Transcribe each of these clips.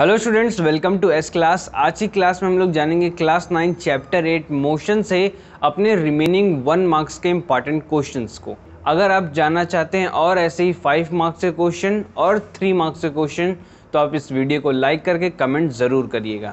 hello students welcome to S class आज की class में हम लोग जानेंगे class nine chapter eight motion से अपने रिमेनिंग वन मार्क्स के इम्पॉर्टेंट क्वेश्चंस को अगर आप जानना चाहते हैं और ऐसे ही फाइव मार्क्स के क्वेश्चन और थ्री मार्क्स के क्वेश्चन तो आप इस वीडियो को लाइक करके कमेंट ज़रूर करिएगा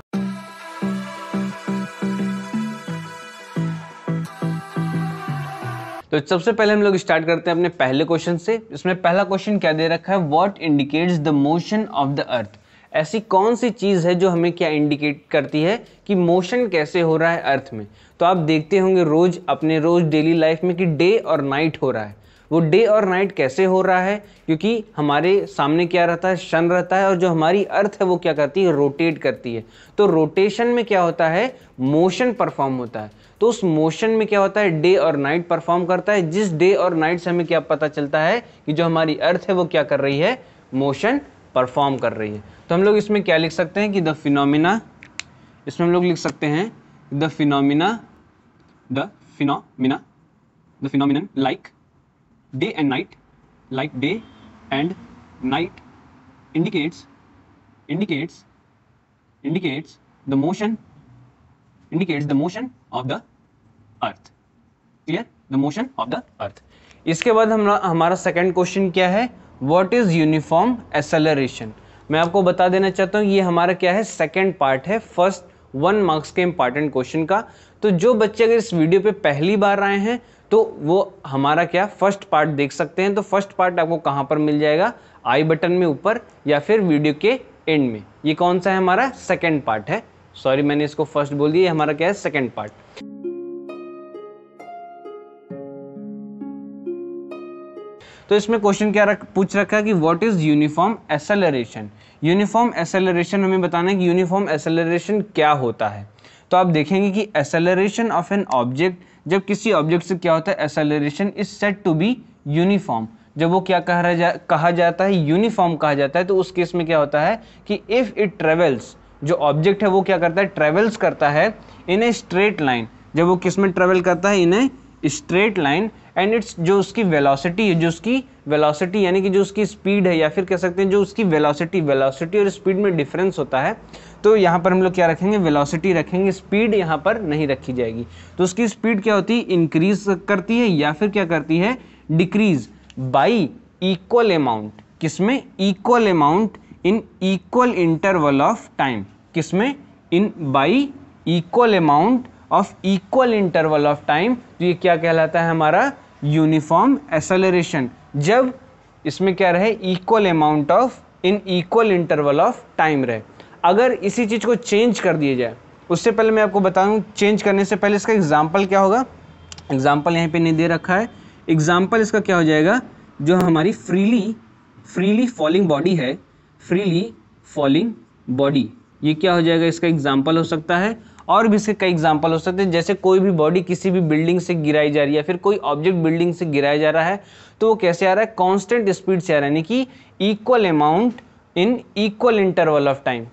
तो सबसे पहले हम लोग स्टार्ट करते हैं अपने पहले क्वेश्चन से इसमें पहला क्वेश्चन क्या दे रखा है what indicates the motion of the earth ऐसी कौन सी चीज़ है जो हमें क्या इंडिकेट करती है कि मोशन कैसे हो रहा है अर्थ में तो आप देखते होंगे रोज़ अपने रोज़ डेली लाइफ में कि डे और नाइट हो रहा है वो डे और नाइट कैसे हो रहा है क्योंकि हमारे सामने क्या रहता है सन रहता है और जो हमारी अर्थ है वो क्या करती है रोटेट करती है तो रोटेशन में क्या होता है मोशन परफॉर्म होता है तो उस मोशन में क्या होता है डे और नाइट परफॉर्म करता है जिस डे और नाइट से हमें क्या पता चलता है कि जो हमारी अर्थ है वो क्या कर रही है मोशन परफॉर्म कर रही है तो हम लोग इसमें क्या लिख सकते हैं कि द फिनोमिना इसमें हम लोग लिख सकते हैं the phenomena the phenomena the phenomenon like day and night like day and night indicates indicates indicates the motion indicates the motion of the earth clear the motion of the earth इसके बाद हम हमारा second question क्या है what is uniform acceleration मैं आपको बता देना चाहता हूँ ये हमारा क्या है सेकेंड पार्ट है फर्स्ट वन मार्क्स के इंपॉर्टेंट क्वेश्चन का तो जो बच्चे अगर इस वीडियो पे पहली बार आए हैं तो वो हमारा क्या फर्स्ट पार्ट देख सकते हैं तो फर्स्ट पार्ट आपको कहाँ पर मिल जाएगा आई बटन में ऊपर या फिर वीडियो के एंड में ये कौन सा है हमारा सेकेंड पार्ट है सॉरी मैंने इसको फर्स्ट बोल दिया हमारा क्या है सेकेंड पार्ट तो इसमें क्वेश्चन क्या रख पूछ रखा है कि what is uniform acceleration uniform acceleration हमें बताना है कि यूनिफॉर्म एसेलरेशन क्या होता है तो आप देखेंगे कि एसेलरेशन ऑफ एन ऑब्जेक्ट जब किसी ऑब्जेक्ट से क्या होता है acceleration is said to be uniform जब वो क्या रहा जा कहा जाता है यूनिफॉर्म कहा जाता है तो उस केस में क्या होता है कि इफ़ इट ट्रेवल्स जो ऑब्जेक्ट है वो क्या करता है ट्रेवल्स करता है इन ए स्ट्रेट लाइन जब वो किस में ट्रेवल करता है इन्हें स्ट्रेट लाइन एंड इट्स जो उसकी वेलोसिटी है जो उसकी वेलोसिटी यानी कि जो उसकी स्पीड है या फिर कह सकते हैं जो उसकी वेलोसिटी वेलोसिटी और स्पीड में डिफरेंस होता है तो यहाँ पर हम लोग क्या रखेंगे वेलोसिटी रखेंगे स्पीड यहाँ पर नहीं रखी जाएगी तो उसकी स्पीड क्या होती है इंक्रीज करती है या फिर क्या करती है डिक्रीज बाई इक्वल अमाउंट किसमें equal amount in equal interval of time किसमें in by equal amount of equal interval of time तो ये क्या कहलाता है हमारा यूनिफॉर्म एसेलरेशन जब इसमें क्या रहे equal amount of in equal interval of time रहे अगर इसी चीज़ को चेंज कर दिया जाए उससे पहले मैं आपको बता दूँ चेंज करने से पहले इसका एग्जाम्पल क्या होगा एग्जाम्पल यहाँ पे नहीं दे रखा है एग्जाम्पल इसका क्या हो जाएगा जो हमारी फ्रीली फ्रीली फॉलिंग बॉडी है फ्रीली फॉलिंग बॉडी ये क्या हो जाएगा इसका एग्जाम्पल हो सकता है और भी इसके कई एग्जाम्पल हो सकते हैं जैसे कोई भी बॉडी किसी भी बिल्डिंग से गिराई जा रही है फिर कोई ऑब्जेक्ट बिल्डिंग से गिराया जा रहा है तो वो कैसे आ रहा है कॉन्स्टेंट स्पीड से आ रहा है यानी कि equal amount in equal interval of time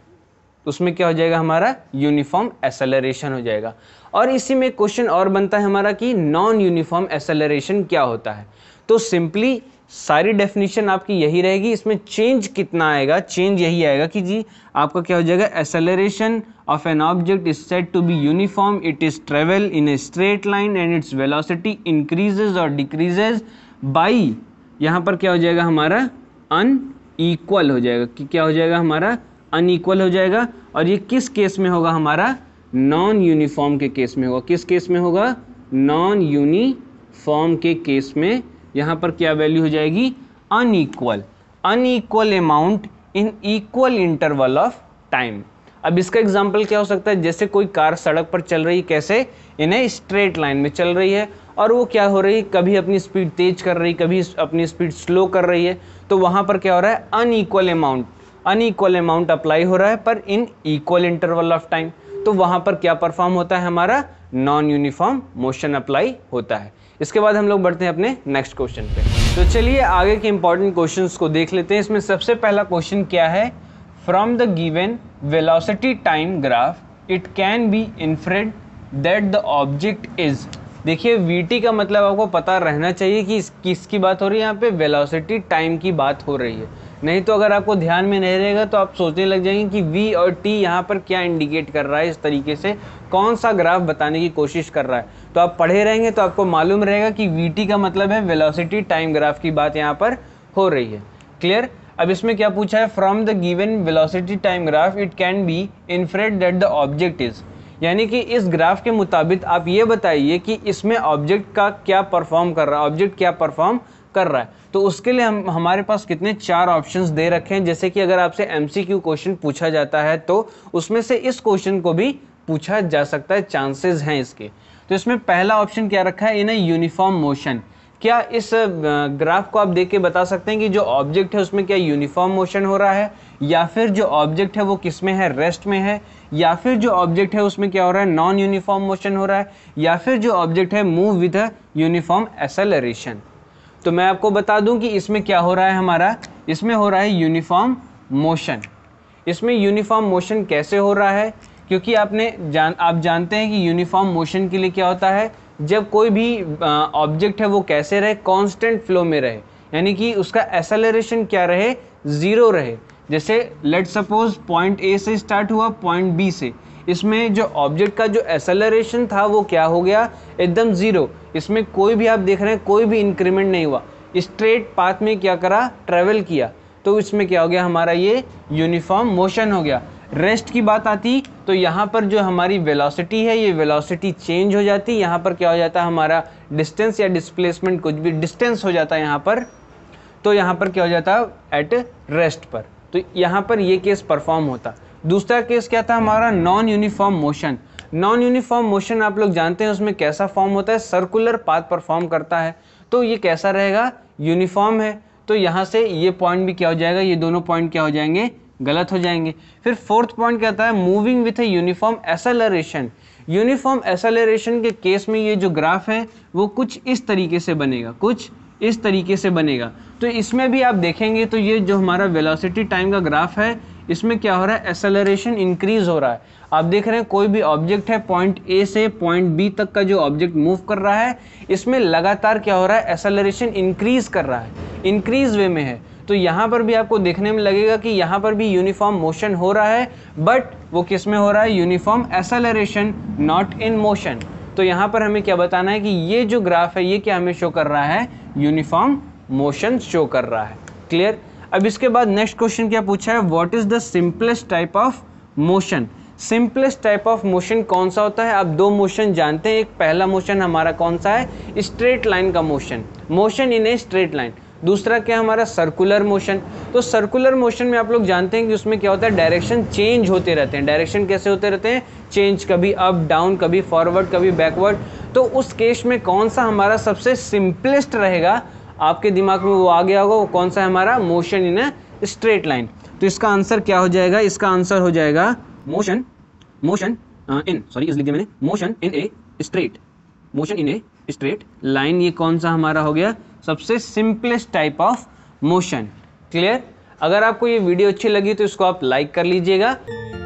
उसमें क्या हो जाएगा हमारा यूनिफॉर्म एसेलरेशन हो जाएगा और इसी में क्वेश्चन और बनता है हमारा कि नॉन यूनिफॉर्म एसेलरेशन क्या होता है तो सिंपली सारी डेफिनेशन आपकी यही रहेगी इसमें चेंज कितना आएगा चेंज यही आएगा कि जी आपका क्या हो जाएगा acceleration of an object is said to be uniform it is travel in a straight line and its velocity increases और डिक्रीजेज बाई यहाँ पर क्या हो जाएगा हमारा अनईक्वल हो जाएगा कि क्या हो जाएगा हमारा अनईक्वल हो जाएगा और ये किस केस में होगा हमारा नॉन यूनिफॉर्म के केस में होगा किस केस में होगा नॉन यूनिफॉर्म के केस में यहाँ पर क्या वैल्यू हो जाएगी unequal unequal amount in equal interval of time अब इसका एग्जाम्पल क्या हो सकता है जैसे कोई कार सड़क पर चल रही कैसे इन्हें स्ट्रेट लाइन में चल रही है और वो क्या हो रही है कभी अपनी स्पीड तेज कर रही कभी अपनी स्पीड स्लो कर रही है तो वहाँ पर क्या हो रहा है unequal amount unequal amount apply हो रहा है पर in equal interval of time तो वहाँ पर क्या परफॉर्म होता है हमारा नॉन यूनिफॉर्म मोशन अप्लाई होता है इसके बाद हम लोग बढ़ते हैं अपने नेक्स्ट क्वेश्चन पे तो चलिए आगे के इंपॉर्टेंट क्वेश्चन को देख लेते हैं इसमें सबसे पहला क्वेश्चन क्या है from the given velocity time graph it can be inferred that the object is देखिए वी का मतलब आपको पता रहना चाहिए कि किसकी बात हो रही है यहाँ पे वेलोसिटी टाइम की बात हो रही है नहीं तो अगर आपको ध्यान में नहीं रहेगा तो आप सोचने लग जाएंगे कि वी और टी यहाँ पर क्या इंडिकेट कर रहा है इस तरीके से कौन सा ग्राफ बताने की कोशिश कर रहा है तो आप पढ़े रहेंगे तो आपको मालूम रहेगा कि वी टी का मतलब है वेलोसिटी टाइम ग्राफ की बात यहाँ पर हो रही है क्लियर अब इसमें क्या पूछा है from the given velocity time graph it can be inferred that the object is यानी कि इस ग्राफ के मुताबिक आप ये बताइए कि इसमें ऑब्जेक्ट का क्या परफॉर्म कर रहा है ऑब्जेक्ट क्या परफॉर्म कर रहा है तो उसके लिए हम हमारे पास कितने चार ऑप्शंस दे रखे हैं जैसे कि अगर आपसे एमसीक्यू क्वेश्चन पूछा जाता है तो उसमें से इस क्वेश्चन को भी पूछा जा सकता है चांसेस हैं इसके तो इसमें पहला ऑप्शन क्या रखा है इन ए यूनिफॉर्म मोशन क्या इस ग्राफ को आप देख के बता सकते हैं कि जो ऑब्जेक्ट है उसमें क्या यूनिफॉर्म मोशन हो रहा है या फिर जो ऑब्जेक्ट है वो किस में है रेस्ट में है या फिर जो ऑब्जेक्ट है उसमें क्या हो रहा है नॉन यूनिफॉर्म मोशन हो रहा है या फिर जो ऑब्जेक्ट है move with a uniform acceleration तो मैं आपको बता दूं कि इसमें क्या हो रहा है हमारा इसमें हो रहा है यूनिफॉर्म मोशन इसमें यूनिफॉर्म मोशन कैसे हो रहा है क्योंकि आपने जान आप जानते हैं कि यूनिफॉर्म मोशन के लिए क्या होता है जब कोई भी ऑब्जेक्ट है वो कैसे रहे कांस्टेंट फ्लो में रहे यानी कि उसका एसेलरेशन क्या रहे ज़ीरो रहे जैसे लेट सपोज पॉइंट ए से स्टार्ट हुआ पॉइंट बी से इसमें जो ऑब्जेक्ट का जो एसेलरेशन था वो क्या हो गया एकदम ज़ीरो इसमें कोई भी आप देख रहे हैं कोई भी इंक्रीमेंट नहीं हुआ स्ट्रेट पाथ में क्या करा ट्रेवल किया तो इसमें क्या हो गया हमारा ये यूनिफॉर्म मोशन हो गया रेस्ट की बात आती तो यहाँ पर जो हमारी वेलोसिटी है ये वेलोसिटी चेंज हो जाती यहाँ पर क्या हो जाता हमारा डिस्टेंस या डिस्प्लेसमेंट कुछ भी डिस्टेंस हो जाता है यहाँ पर तो यहाँ पर क्या हो जाता एट रेस्ट पर तो यहाँ पर ये केस परफॉर्म होता दूसरा केस क्या था हमारा non uniform motion non uniform motion आप लोग जानते हैं उसमें कैसा फॉर्म होता है सर्कुलर पाथ परफॉर्म करता है तो ये कैसा रहेगा यूनिफॉर्म है तो यहाँ से ये पॉइंट भी क्या हो जाएगा ये दोनों पॉइंट क्या हो जाएंगे गलत हो जाएंगे फिर फोर्थ पॉइंट क्या आता है moving with a uniform acceleration uniform acceleration के केस में ये जो ग्राफ है वो कुछ इस तरीके से बनेगा कुछ इस तरीके से बनेगा तो इसमें भी आप देखेंगे तो ये जो हमारा वेलोसिटी टाइम का ग्राफ है इसमें क्या हो रहा है एसेलरेशन इंक्रीज हो रहा है आप देख रहे हैं कोई भी ऑब्जेक्ट है पॉइंट ए से पॉइंट बी तक का जो ऑब्जेक्ट मूव कर रहा है इसमें लगातार क्या हो रहा है एसेलरेशन इंक्रीज कर रहा है इंक्रीज वे में है तो यहाँ पर भी आपको देखने में लगेगा कि यहाँ पर भी यूनिफॉर्म मोशन हो रहा है बट वो किस में हो रहा है uniform acceleration not in motion तो यहाँ पर हमें क्या बताना है कि ये जो ग्राफ है ये क्या हमें शो कर रहा है यूनिफॉर्म मोशन शो कर रहा है क्लियर अब इसके बाद नेक्स्ट क्वेश्चन क्या पूछा है what is the simplest type of motion simplest type of motion कौन सा होता है आप दो मोशन जानते हैं एक पहला मोशन हमारा कौन सा है स्ट्रेट लाइन का motion motion in a straight line दूसरा क्या हमारा सर्कुलर मोशन तो सर्कुलर मोशन में आप लोग जानते हैं कि उसमें क्या होता है डायरेक्शन चेंज होते रहते हैं डायरेक्शन कैसे होते रहते हैं चेंज कभी अप डाउन कभी फॉरवर्ड कभी बैकवर्ड तो उस केस में कौन सा हमारा सबसे सिंपलेस्ट रहेगा आपके दिमाग में वो आ गया होगा वो कौन सा है हमारा motion in a straight line तो इसका आंसर क्या हो जाएगा इसका आंसर हो जाएगा मोशन मोशन इन सॉरी लिख दिया मैंने motion in a straight motion in a straight line ये कौन सा हमारा हो गया सबसे simplest type of motion clear अगर आपको ये वीडियो अच्छी लगी तो इसको आप लाइक कर लीजिएगा